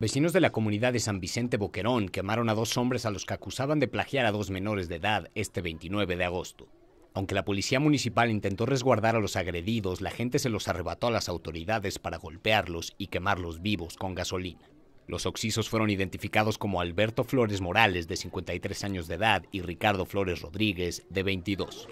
Vecinos de la comunidad de San Vicente Boquerón quemaron a dos hombres a los que acusaban de plagiar a dos menores de edad este 29 de agosto. Aunque la policía municipal intentó resguardar a los agredidos, la gente se los arrebató a las autoridades para golpearlos y quemarlos vivos con gasolina. Los occisos fueron identificados como Alberto Flores Morales, de 53 años de edad, y Ricardo Flores Rodríguez, de 22.